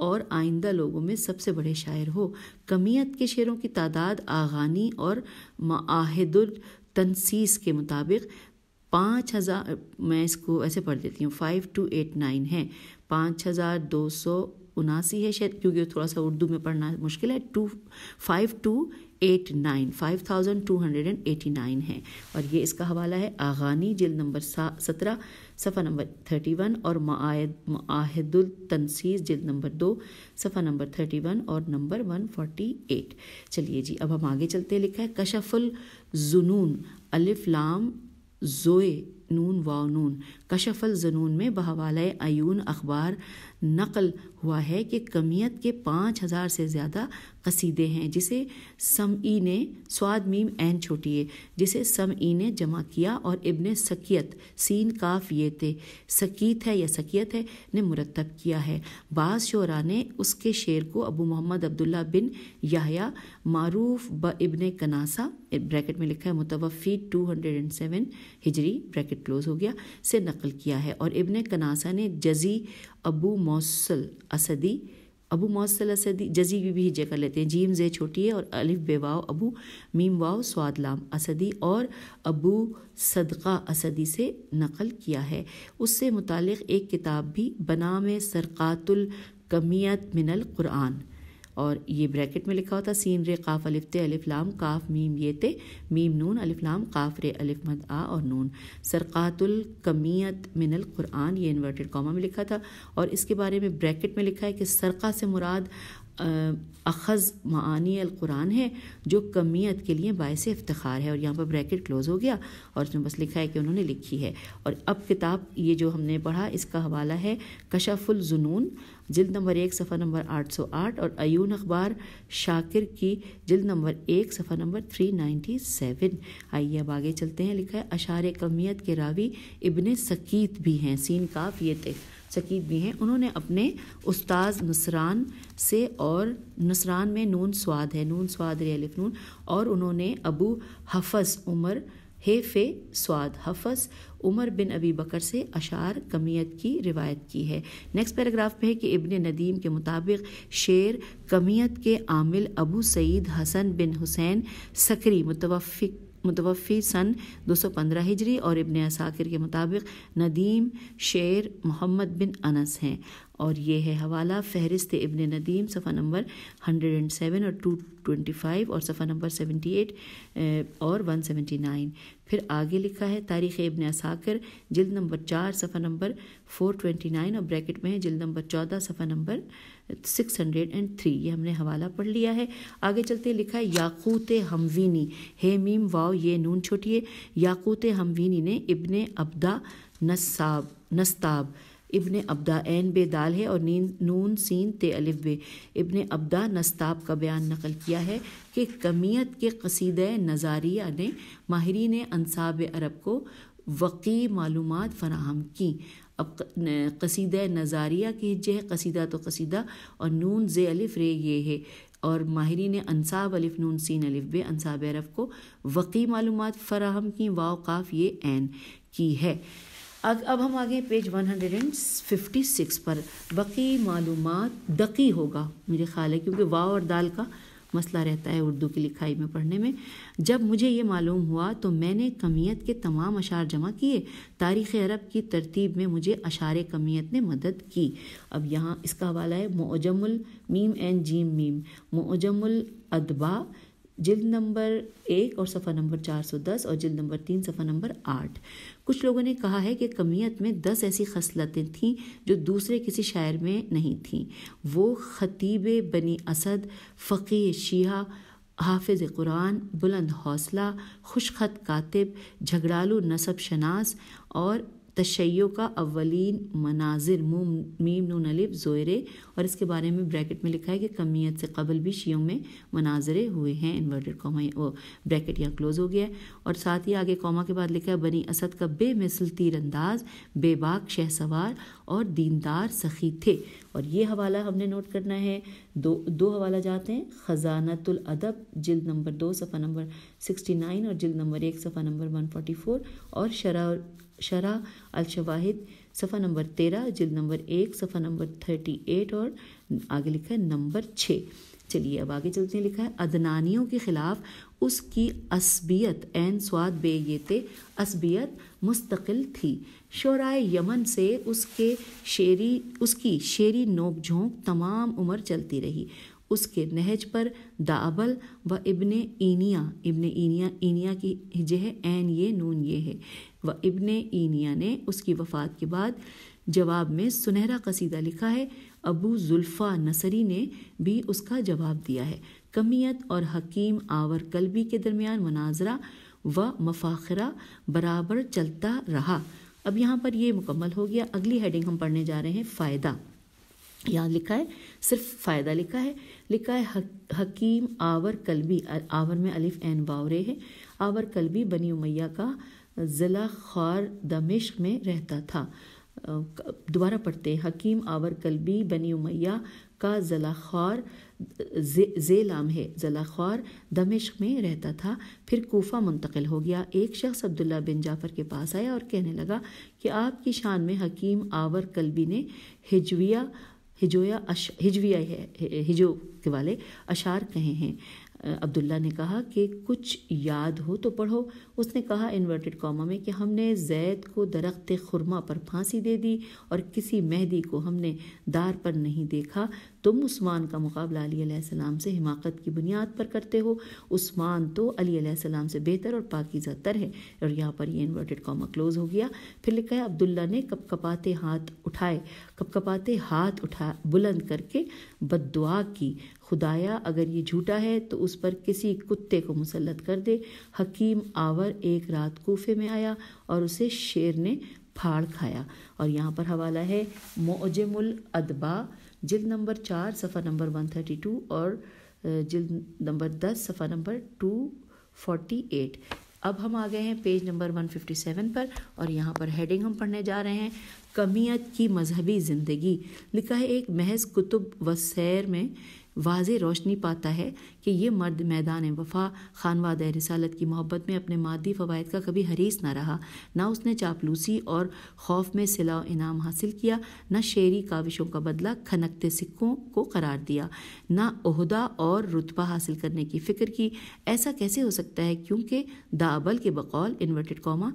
और आइंदा लोगों में सबसे बड़े शायर हो कमियत के शेरों की तादाद आगानी और माहिदुल तनसीस के मुताबिक पाँच हज़ार मैं इसको ऐसे पढ़ देती हूँ फाइव टू एट नाइन है पाँच हज़ार दो सौ उनासी है शायद क्योंकि थोड़ा सा उर्दू में पढ़ना मुश्किल है two five two eight nine five thousand two hundred and eighty nine है और ये इसका हवाला है आगानी जिल नंबर सत्रह सफ़ा नंबर थर्टी वन और माहद माहिदुल तनसीस जिल नंबर दो सफ़ा नंबर थर्टी वन और नंबर वन फोर्टी एट चलिए जी अब हम आगे चलते लिखा है कशफुल जुनून अलिफ लाम जोए नून वाव कशफल जनून में बहवाल आयून अखबार नकल हुआ है कि कमियत के पाँच हज़ार से ज़्यादा कसीदे हैं जिसे ई ने स्वाद मीम एन छोटिए जिसे समई ने जमा किया और इब्ने सकियत सीन काफ ये थे सकीत है या सकियत है ने मुरतब किया है बाज़ शरा ने उसके शेर को अबू मोहम्मद अब्दुल्ला बिन याहया मारूफ ब इबन कनासा ब्रैकेट में लिखा है मुतवफ़ी टू हंड्रेड एंड सेवन हिजरी ब्रैकेट क्लोज हो गया से नकल किया है और इबन कनासा ने जजी अबू मौसल असदी अबू मौसल असदी जजी भी, भी कर लेते हैं जीम जे छोटी है और अलिफ बेवाओ अबू मीम वाओ स्वाद लाम असदी और अबू सदका असदी से नकल किया है उससे मुतक़ एक किताब भी बना में सरकातुल कमियत मिनल कुरान और ये ब्रैकेट में लिखा होता सीन रे काफ अलिफ ते अलिफ लाम काफ मीम ये ते मीम नून अलिफ लाम काफ रे अलिफ मद आ और नून सरकातुल कमियत मिनल कुरान ये इन्वर्टेड कॉमा में लिखा था और इसके बारे में ब्रैकेट में लिखा है कि सरका से मुराद अखज़ मानी कुरान है जो कमीत के लिए बायस इफ्तार है और यहाँ पर ब्रैकेट क्लोज़ हो गया और उसमें बस लिखा है कि उन्होंने लिखी है और अब किताब ये जो हमने पढ़ा इसका हवाला है कशफ़ुलजुनून जुनून नंबर एक सफ़ा नंबर 808 और अयून अखबार शाकिर की जल्द नंबर एक सफ़ा नंबर 397 आइए अब आगे चलते हैं लिखा है अशार कमियत के रावी इबन सकीत भी हैं सीन काफ ये थे शकीब भी हैं उन्होंने अपने उस्ताद नसरान से और नसरान में नून स्वाद है नून स्वाद रेलिफ नून और उन्होंने अबू हफस उमर हे फे स्वाद हफस उमर बिन अबी बकर से अशार कमियत की रिवायत की है नेक्स्ट पैराग्राफ में है कि इबन नदीम के मुताबिक शेर कमियत के आमिल अबू सईद हसन बिन हुसैन सकरी मुतवफ़ मुतवफ़ी सन 215 हिजरी और इबन असाकिर के मुताबिक नदीम शेर मोहम्मद बिन अनस हैं और ये है हवाला फहरिस्त इबन नदीम सफ़ा नंबर हंड्रेड एंड सेवन और टू ट्वेंटी फ़ाइव और सफ़ा नंबर सेवेंटी एट और वन सेवेंटी नाइन फिर आगे लिखा है तारीख़ इबन असाकर जल्द नंबर चार सफ़ा नंबर फोर ट्वेंटी नाइन और ब्रैकेट में है जल्द नंबर चौदह सफ़ा number six hundred and three ये हमने हवाला पढ़ लिया है आगे चलते लिखा है याकूत हमवीनी हे मीम वाव ये नून छोटिए याकूत हमवीनी ने इबन अब्दा नसाब नस्ताब इबन अब्दा एन बे दाल है और नींद नून सीन ते अलिफ बे इबन अब्दा नस्ताब का बयान नकल किया है कि कमियत के कसीद नज़ारिया ने माहरीन अनसाब अरब को वकी मालूम फ़राहम की अब कसीद नज़ारिया की हिज्जे है कसीदा तो कसीदा और नून जे अलिफ रे ये है और माहरी ने अनसाब अलिफ नून सीन अलिफ बे अनसाब अरफ को वकी मालूम फ़राहम की वाक़ाफ़ ये एन की है अब अब हम आगे page one hundred and fifty six पर बकी मालूम दकी होगा मेरे ख्याल है क्योंकि वाव और दाल का मसला रहता है उर्दू की लिखाई में पढ़ने में जब मुझे ये मालूम हुआ तो मैंने कमियत के तमाम अशार जमा किए तारीख़ अरब की तरतीब में मुझे अशार कमियत ने मदद की अब यहाँ इसका हवाला है मोजमुल मीम एंड जीम मीम मोजमुल अदबा जिल्द नंबर एक और सफ़ा नंबर 410 और जिल्द नंबर तीन सफ़ा नंबर आठ कुछ लोगों ने कहा है कि कमियत में दस ऐसी खसलतें थीं जो दूसरे किसी शायर में नहीं थीं वो ख़तीब बनी असद फ़कीर शिया हाफिज कुरान बुलंद हौसला खुशखत कातिब झगड़ालू नसब शनास और तशैयों का अवलिन मनाजिर मीम नून जोरे और इसके बारे में ब्रैकेट में लिखा है कि कमीत से कबल भी शियों में मनाजरे हुए हैं इन्वर्टेड कॉमा वो ब्रैकेट यहाँ क्लोज हो गया है और साथ ही आगे कॉमा के बाद लिखा है बनी असद का बेमिसल तीरंदाज बेबाक शह सवार और दीनदार सखी थे और ये हवाला हमने नोट करना है दो दो हवाला जाते हैं ख़जानतुल अदब जिल्द नंबर दो सफ़ा नंबर सिक्सटी नाइन और जिल्द नंबर एक सफ़ा नंबर वन फोर्टी फोर और शरा शरा अलशवाहिद सफ़ा नंबर तेरह जिल नंबर एक सफ़ा नंबर थर्टी एट और आगे लिखा है नंबर छः चलिए अब आगे चलते हैं लिखा है अदनानियों के ख़िलाफ़ उसकी असबियत एन स्वाद बे थे असबियत मुस्तकिल थी शराय यमन से उसके शेरी उसकी शेरी नोक झोंक तमाम उम्र चलती रही उसके नहज पर दाबल व इबन इनिया इबन इनिया इनिया की हिजह एन ये नून ये है व इबन इनिया ने उसकी वफ़ात के बाद जवाब में सुनहरा कसीदा लिखा है अबू जुल्फ़ा नसरी ने भी उसका जवाब दिया है कमियत और हकीम आवर कलबी के दरमियान मनाजरा व मफाखरा बराबर चलता रहा अब यहाँ पर ये मुकम्मल हो गया अगली हेडिंग हम पढ़ने जा रहे हैं फ़ायदा यहाँ लिखा है सिर्फ फ़ायदा लिखा है लिखा है हक, हकीम आवर कलबी आवर में अलिफ एन बावरे है आवर कलबी बनी उमैया का ज़िला ख़ार दमिश्क में रहता था दोबारा पढ़ते हैं हकीम आवर कलबी बनी उमैया का ज़िला जे, जे लाम है ख़ार दमिश्क में रहता था फिर कोफा मुंतकिल हो गया एक शख्स अब्दुल्ला बिन जाफर के पास आया और कहने लगा कि आपकी शान में हकीम आवर कलबी ने हिजविया हिजोया अश हिजविया है हिजो के वाले अशार कहे हैं अब्दुल्ला ने कहा कि कुछ याद हो तो पढ़ो उसने कहा इन्वर्टेड कॉमा में कि हमने जैद को दरख्त खुरमा पर फांसी दे दी और किसी मेहदी को हमने दार पर नहीं देखा तुम उस्मान का मुकाबला अली अलैहिस्सलाम से हिमाकत की बुनियाद पर करते हो उस्मान तो अली अलैहिस्सलाम से बेहतर और पाकिज़ा तर है और यहाँ पर ये इन्वर्टेड कॉमा क्लोज हो गया फिर लिखा है अब्दुल्ला ने कप कपाते हाथ उठाए कप कपाते हाथ उठा बुलंद करके बददुआ की खुदाया अगर ये झूठा है तो उस पर किसी कुत्ते को मुसलत कर दे हकीम आवर एक रात कोफे में आया और उसे शेर ने फाड़ खाया और यहाँ पर हवाला है मोजमुल अदबा जिल्द नंबर चार सफ़ा नंबर वन थर्टी टू और जिल्द नंबर दस सफ़ा नंबर टू फोर्टी एट अब हम आ गए हैं page number one fifty seven पर और यहाँ पर हेडिंग हम पढ़ने जा रहे हैं कमियत की मजहबी ज़िंदगी लिखा है एक महज कुतुब व सैर में वाज रोशनी पाता है कि ये मर्द मैदान वफ़ा खानवाद रसालत की मोहब्बत में अपने मादी फ़वाद का कभी हरीस ना रहा ना उसने चापलूसी और खौफ में सिला इनाम हासिल किया ना शेरी काविशों का बदला खनकते सिक्कों को करार दिया ना अहदा और रुतबा हासिल करने की फ़िक्र की ऐसा कैसे हो सकता है क्योंकि दाबल के बकौल इन्वर्टेड कौमा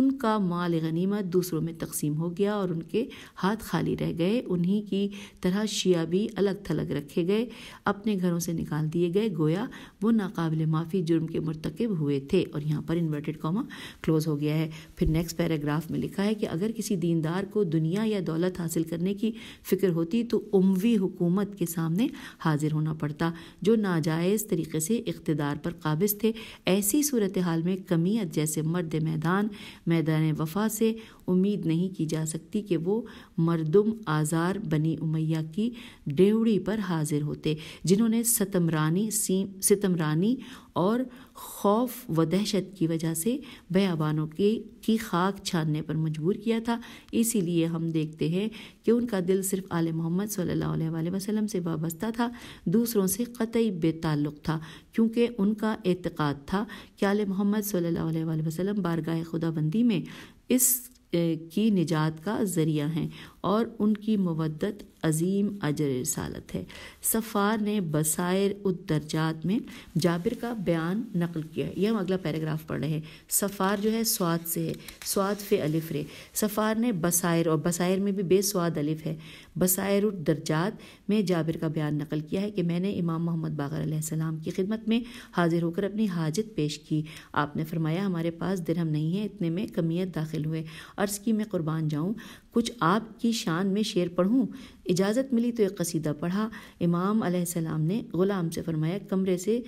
उनका माल गनीमत दूसरों में तकसीम हो गया और उनके हाथ खाली रह गए उन्हीं की तरह शिया भी अलग थलग रखे गए अपने घरों से निकाल दिए गए गोया वो नाकबिल माफ़ी जुर्म के मरतकब हुए थे और यहाँ पर इन्वर्टेड कॉमा क्लोज हो गया है फिर नेक्स्ट पैराग्राफ में लिखा है कि अगर किसी दीनदार को दुनिया या दौलत हासिल करने की फ़िक्र होती तो उमवी हुकूमत के सामने हाजिर होना पड़ता जो नाजायज़ तरीके से इकतदार पर काबिज थे ऐसी सूरत हाल में कमीत जैसे मर्द मैदान मैदान वफा से उम्मीद नहीं की जा सकती कि वो मरदम आज़ार बनी उमैया की डेवड़ी पर हाजिर होते जिन्होंने सतमरानी सितमरानी और खौफ व दहशत की वजह से बयाबानों के की खाक छानने पर मजबूर किया था इसीलिए हम देखते हैं कि उनका दिल सिर्फ आल मोहम्मद सल्ला वसलम से वाबस्ता था दूसरों से कतई बेताल्लुक़ था क्योंकि उनका एतक़ाद था कि आल मोहम्मद सल्ला वसलम बारगाह खुदाबंदी में इस की निजात का ज़रिया हैं और उनकी मवदत अजीम अजर रसालत है सफ़ार ने बसायर उदरजात में जाबिर का बयान नकल किया है यह हम अगला पैराग्राफ पढ़ रहे हैं सफ़ार जो है स्वाद से है स्वाद फ़े अलिफ रे सफ़ार ने बसायर और बसायर में भी बेस्वाद अलिफ है बसायर उदरजात में जाबिर का बयान नकल किया है कि मैंने इमाम मोहम्मद बागर सलाम की खिदमत में हाजिर होकर अपनी हाजत पेश की आपने फरमाया हमारे पास दिरहम नहीं है इतने में कमियत दाखिल हुए अर्ज़ की मैं कुर्बान जाऊँ कुछ आपकी शान में शेर पढ़ूँ इजाज़त मिली तो एक कसीदा पढ़ा इमाम अलैहिस्सलाम ने ग़ुलाम से फरमाया कमरे से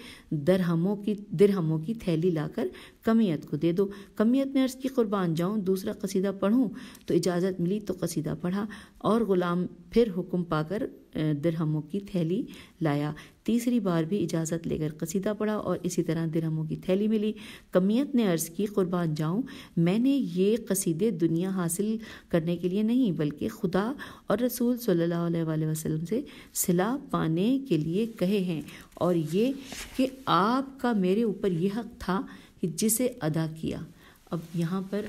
दरहमों की दरहमों की थैली लाकर कमियत को दे दो कमियत ने अर्ज़ की कुर्बान जाऊँ दूसरा कसीदा पढ़ूँ तो इजाज़त मिली तो कसीदा पढ़ा और ग़ुलाम फिर हुक्म पाकर दरहमों की थैली लाया तीसरी बार भी इजाज़त लेकर कसीदा पढ़ा और इसी तरह दरहमों की थैली मिली कमियत ने अर्ज़ की क़ुरबान जाऊँ मैंने ये कसीदे दुनिया हासिल करने के लिए नहीं बल्कि खुदा और रसूल सल्लल्लाहु अलैहि वसल्लम से सिला पाने के लिए कहे हैं और ये कि आपका मेरे ऊपर यह हक था कि जिसे अदा किया अब यहाँ पर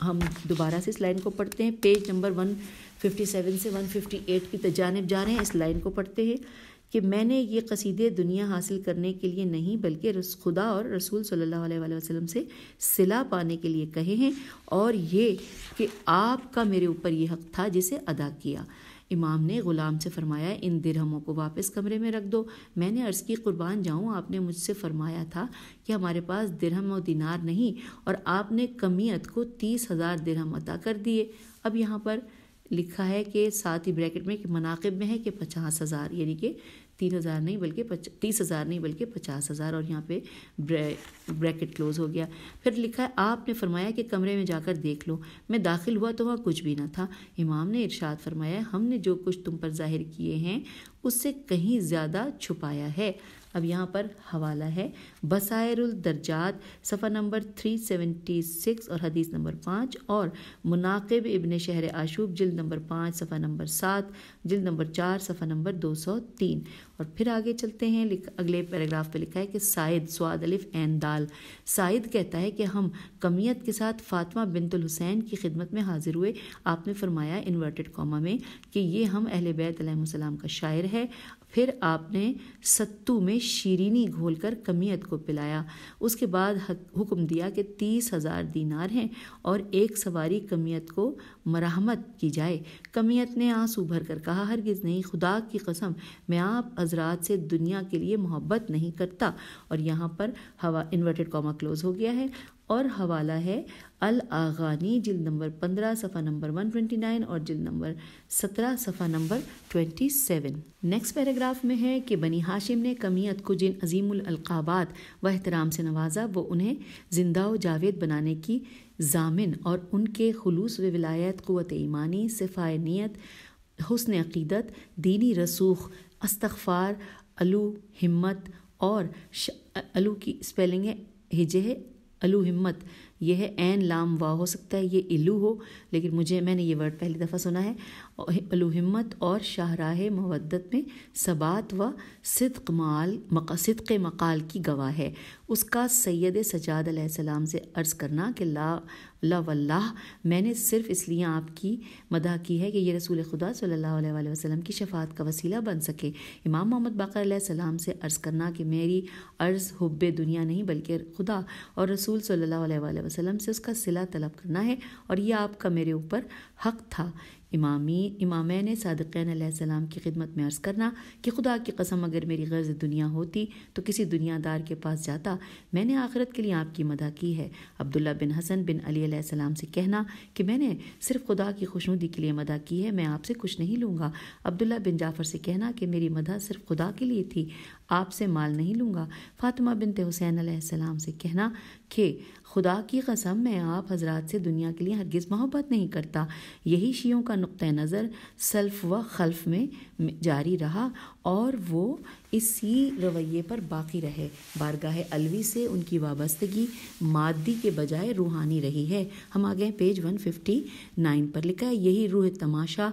हम दोबारा से इस लाइन को पढ़ते हैं पेज नंबर वन 57 से 158 की तजानब जा रहे हैं इस लाइन को पढ़ते हैं कि मैंने ये कसीदे दुनिया हासिल करने के लिए नहीं बल्कि खुदा और रसूल सल्लल्लाहु अलैहि वसल्लम से सिला पाने के लिए कहे हैं और ये कि आपका मेरे ऊपर ये हक था जिसे अदा किया इमाम ने ग़ुलाम से फ़रमाया इन दिरहमों को वापस कमरे में रख दो मैंने अर्ज़ की क़ुरबान जाऊँ आपने मुझसे फ़रमाया था कि हमारे पास दिरहम और दिनार नहीं और आपने कमीत को तीस हज़ार दिरहम अदा कर दिए अब यहाँ पर लिखा है कि साथ ही ब्रैकेट में कि मनाकब में है कि पचास हज़ार यानी कि तीन हज़ार नहीं बल्कि पच तीस हज़ार नहीं बल्कि पचास हज़ार और यहाँ पे ब्रैकेट क्लोज हो गया फिर लिखा है आपने फरमाया कि कमरे में जाकर देख लो मैं दाखिल हुआ तो वहाँ कुछ भी ना था इमाम ने इरशाद फरमाया हमने जो कुछ तुम पर जाहिर किए हैं उससे कहीं ज़्यादा छुपाया है अब यहाँ पर हवाला है बसायरुल दर्जात सफ़ा नंबर 376 और हदीस नंबर पाँच और मुनाकब इबन शहर आशूब जिल्द नंबर पाँच सफ़ा नंबर सात जिल्द नंबर चार सफ़ा नंबर 203 और फिर आगे चलते हैं अगले पैराग्राफ पे लिखा है कि सायद स्वाद अलिफ एन दाल साइद कहता है कि हम कमियत के साथ फातमा बिनतुल हुसैन की खिदमत में हाजिर हुए आपने फरमाया इन्वर्टेड कॉमा में कि ये हम अहल बैत का शायर है फिर आपने सत्तू में शीरीनी घोलकर कमियत को पिलाया उसके बाद हुक्म दिया कि तीस हज़ार दीनार हैं और एक सवारी कमियत को मरहमत की जाए कमियत ने आंसू भर कर कहा हरगिज़ नहीं खुदा की कसम मैं आप हजरात से दुनिया के लिए मोहब्बत नहीं करता और यहाँ पर हवा इन्वर्टेड कॉमा क्लोज़ हो गया है और हवाला है अल आगानी जिल नंबर पंद्रह सफ़ा नंबर वन ट्वेंटी नाइन और जिल नंबर सत्रह सफ़ा number twenty seven next paragraph में है कि बनी हाशिम ने कमियत को जिन अजीमलकाबात व अहतराम से नवाजा वो उन्हें जिंदा व जावेद बनाने की जामिन और उनके खलूस व विलायत क़वत ईमानी सिफ़ाय नीयत हसन अक़ीदत दीनी रसूख अस्तफ़ार अलू हिम्मत और अलू की स्पेलिंग है हिजे अलू हिम्मत यह है एन लाम वाह हो सकता है ये इलू हो लेकिन मुझे मैंने ये वर्ड पहली दफ़ा सुना है हिम्मत और शाहराह मवदत में सबात व सिद्क माल मक, सिद्क मकाल की गवाह है उसका सैद सजाद सलाम से अर्ज़ करना कि ला ला मैंने सिर्फ इसलिए आपकी मदा की है कि ये रसूल खुदा सल्ला वसलम की शफात का वसीला बन सके इमाम मोहम्मद बाकर सलाम से अर्ज़ करना कि मेरी अर्ज़ हुब दुनिया नहीं बल्कि खुदा और रसूल सल्ला वसलम से उसका सिला तलब करना है और यह आपका मेरे ऊपर हक था इमामी इमामैन सदक़ैन की खिदमत में अर्ज़ करना कि खुदा की कसम अगर मेरी गर्ज दुनिया होती तो किसी दुनियादार के पास जाता मैंने आखिरत के लिए आपकी मदा की है अब्दुल्ला बिन हसन बिन अलीसम से कहना कि मैंने सिर्फ खुदा की खुशनुदी के लिए मदा की है मैं आपसे कुछ नहीं लूँगा अब्दुल्ला बिन जाफ़र से कहना कि मेरी मदा सिर्फ खुदा के लिए थी आपसे माल नहीं लूँगा फातिमा बिनत हुसैन सलाम से कहना कि खुदा की कसम मैं आप हजरात से दुनिया के लिए हरगिज़ मोहब्बत नहीं करता यही शीयों का नुक़ नज़र सल्फ व खल्फ में जारी रहा और वो इसी रवैये पर बाकी रहे बारगाह अलवी से उनकी वाबस्तगी मादी के बजाय रूहानी रही है हम आ गए पेज 159 पर लिखा है यही रूह तमाशा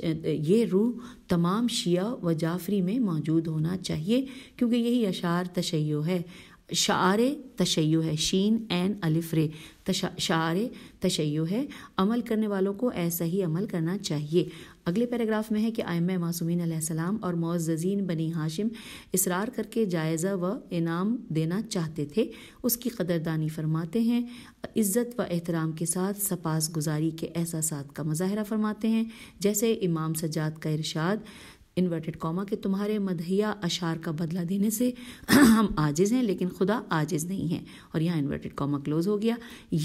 ये रूह तमाम शिया व जाफरी में मौजूद होना चाहिए क्योंकि यही अशार तशैय है शार तशैय है शीन एन अलिफ रे शार तशैय है अमल करने वालों को ऐसा ही अमल करना चाहिए अगले पैराग्राफ में है कि आयम मासूमिन सलाम और मोज़ीन बनी हाशिम इसरार करके जायज़ा व इनाम देना चाहते थे उसकी कदरदानी फरमाते हैं इज़्ज़त व एहतराम के साथ सपास गुजारी के एहसास का मुजाहरा फरमाते हैं जैसे इमाम सजाद का इरशाद इन्वर्टेड कॉमा के तुम्हारे मदहिया अशार का बदला देने से हम आजिज़ हैं लेकिन खुदा आजिज़ नहीं है और यहाँ इन्वर्टेड कॉमा क्लोज़ हो गया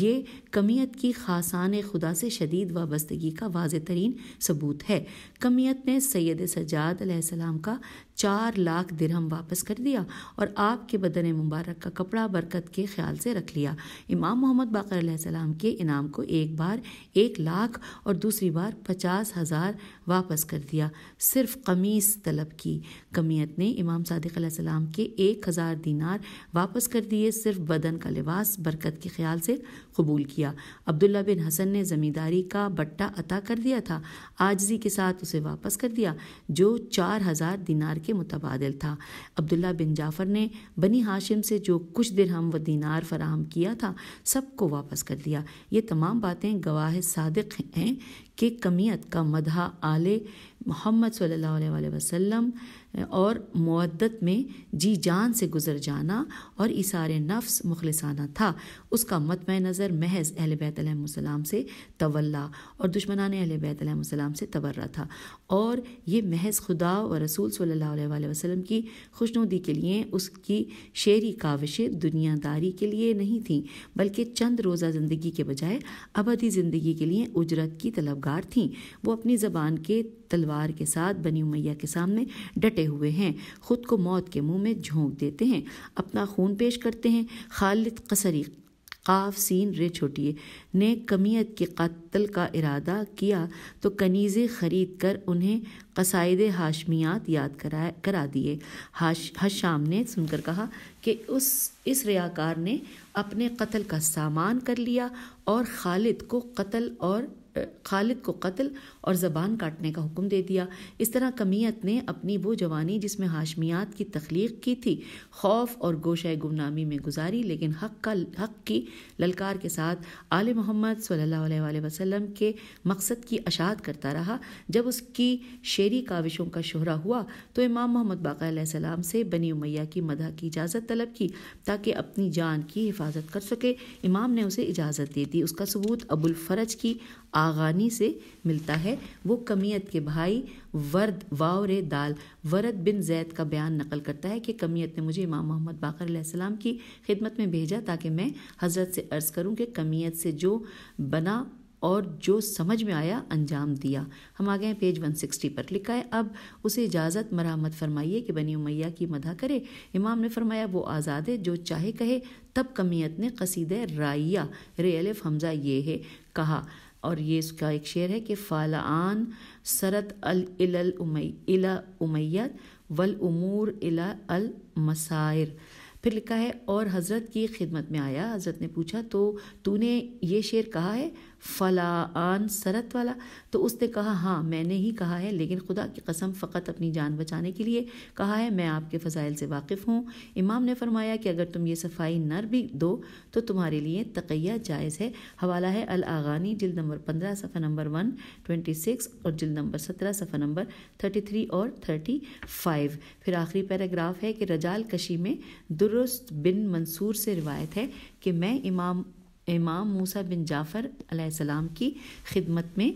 ये कमियत की खासान खुदा से शदीद वाबस्तगी का वाज तरीन सबूत है कमियत ने सैद सजाद का चार लाख दिरहम वापस कर दिया और आपके बदन मुबारक का कपड़ा बरकत के ख्याल से रख लिया इमाम मोहम्मद बाकर के इनाम को एक बार एक लाख और दूसरी बार पचास हज़ार वापस कर दिया सिर्फ कम कमीज़ तलब की कमीयत ने इमाम सादिक सलाम के एक हज़ार दीनार वापस कर दिए सिर्फ बदन का लिबास बरकत के ख्याल से कबूल किया अब्दुल्ला बिन हसन ने ज़मींदारी का बट्टा अता कर दिया था आजजी के साथ उसे वापस कर दिया जो चार हज़ार दीनार के मुतबादल था अब्दुल्ला बिन जाफ़र ने बनी हाशिम से जो कुछ दिन हम व दीनार फराहम किया था सबको वापस कर दिया ये तमाम बातें गवाह सादक हैं के कमियत का मदहा आले मोहम्मद सल्लल्लाहु अलैहि वसल्लम और मुद्दत में जी जान से गुजर जाना और इसार नफ्स मुखलसाना था उसका मतम नज़र महज अहल बैतम से तवल्ला और दुश्मनान अहल बैतम से तवर्रा था और ये महज खुदा और रसूल सल्लल्लाहु अलैहि वसल्लम की खुशनुदी के लिए उसकी शेरी काविशें दुनियादारी के लिए नहीं थीं बल्कि चंद रोज़ा ज़िंदगी के बजाय अबदी ज़िंदगी के लिए उजरत की तलबगार थीं वो अपनी ज़बान के तलवार के साथ बनी उमैया के सामने डटे हुए हैं खुद को मौत के मुंह में झोंक देते हैं अपना खून पेश करते हैं खालिद कसरी काफ सीन रे छोटिए ने कमियत के कत्ल का इरादा किया तो कनीज़ें खरीद कर उन्हें कसाइद हाशमियात याद कराए करा दिए हाश हशाम ने सुनकर कहा कि उस इस रियाकार ने अपने कत्ल का सामान कर लिया और खालिद को कत्ल और खालिद को कत्ल और ज़बान काटने का हुक्म दे दिया इस तरह कमियत ने अपनी वो जवानी जिसमें हाशमियात की तख्लीक की थी खौफ और गोशा गुमनामी में गुजारी लेकिन हक का हक की ललकार के साथ आल मोहम्मद सल्ला वसम के मकसद की अशात करता रहा जब उसकी शेरी काविशों का शोहरा हुआ तो इमाम मोहम्मद बाक़ाम से बनी उमैया की मदह की इजाज़त तलब की ताकि अपनी जान की हिफाजत कर सके इमाम ने उसे इजाज़त दे दी उसका सबूत अबुलफरज की आगानी से मिलता है वो कमियत के भाई वर्द वावर दाल वरद बिन जैद का बयान नकल करता है कि कमियत ने मुझे इमाम मोहम्मद बाकर की खिदमत में भेजा ताकि मैं हज़रत से अर्ज़ करूँ कि कमियत से जो बना और जो समझ में आया अंजाम दिया हम आ गए पेज 160 पर लिखा है अब उसे इजाज़त मरामत फरमाइए कि बनी उमैया की मदा करे इमाम ने फरमाया वो आज़ाद है जो चाहे कहे तब कमियत ने कसीद राइया रे अलफ हमजा ये है कहा और ये इसका एक शेर है कि फ़ालान सरत अल इल उमै इला उमैयत वल उमूर इला अल मसायर फिर लिखा है और हज़रत की खिदमत में आया हज़रत ने पूछा तो तूने ये शेर कहा है फला आन सरत वाला तो उसने कहा हाँ मैंने ही कहा है लेकिन खुदा की कसम फ़कत अपनी जान बचाने के लिए कहा है मैं आपके फ़जाइल से वाकिफ़ हूँ इमाम ने फरमाया कि अगर तुम ये सफाई नर भी दो तो तुम्हारे लिए तकैया जायज़ है हवाला है अल आगानी नंबर पंद्रह सफ़ा नंबर वन ट्वेंटी सिक्स और जल्द नंबर सत्रह सफ़ा नंबर थर्टी थ्री और थर्टी फाइव फिर आखिरी पैराग्राफ है कि रजाल कशी में दुरुस्त बिन मंसूर से रिवायत है कि मैं इमाम इमाम मूसा बिन जाफ़र सलाम की खिदमत में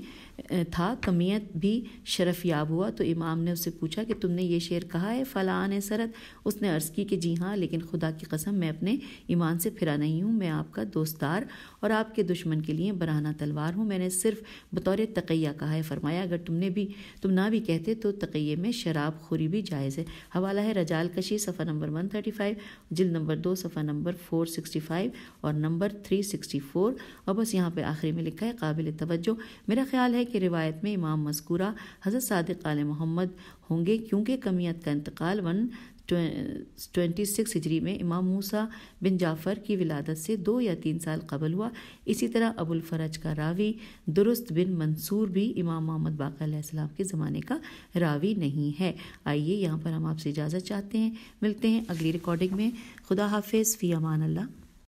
था कमियत भी शरफ याब हुआ तो इमाम ने उससे पूछा कि तुमने ये शेर कहा है फ़लाँ ने सरत उसने अर्ज़ की कि जी हाँ लेकिन खुदा की कसम मैं अपने ईमान से फिरा नहीं हूँ मैं आपका दोस्तार और आपके दुश्मन के लिए बराना तलवार हूँ मैंने सिर्फ बतौर तकैया कहा है फरमाया अगर तुमने भी तुम ना भी कहते तो तकैये में शराब खुरी भी जायज़ है हवाला है रजाल कशी सफ़ा नंबर वन थर्टी फाइव जिल नंबर दो सफ़ा नंबर फोर सिक्सटी फाइव और नंबर थ्री सिक्सटी फोर और बस यहाँ पर आखिरी में लिखा है काबिल तवज्जो मेरा ख्याल है है कि रिवायत में इमाम मस्कूरा हज़रत सादिक आल मोहम्मद होंगे क्योंकि कमियत का इंतकाल वन ट्वेंटी सिक्स हिजरी में इमाम मूसा बिन जाफ़र की विलादत से दो या तीन साल कबल हुआ इसी तरह अबुलफरज का रावी दुरुस्त बिन मंसूर भी इमाम मोहम्मद बाकाम के ज़माने का रावी नहीं है आइए यहाँ पर हम आपसे इजाज़त चाहते हैं मिलते हैं अगली रिकॉर्डिंग में खुदा हाफिज़ फ़ी अमान अल्लाह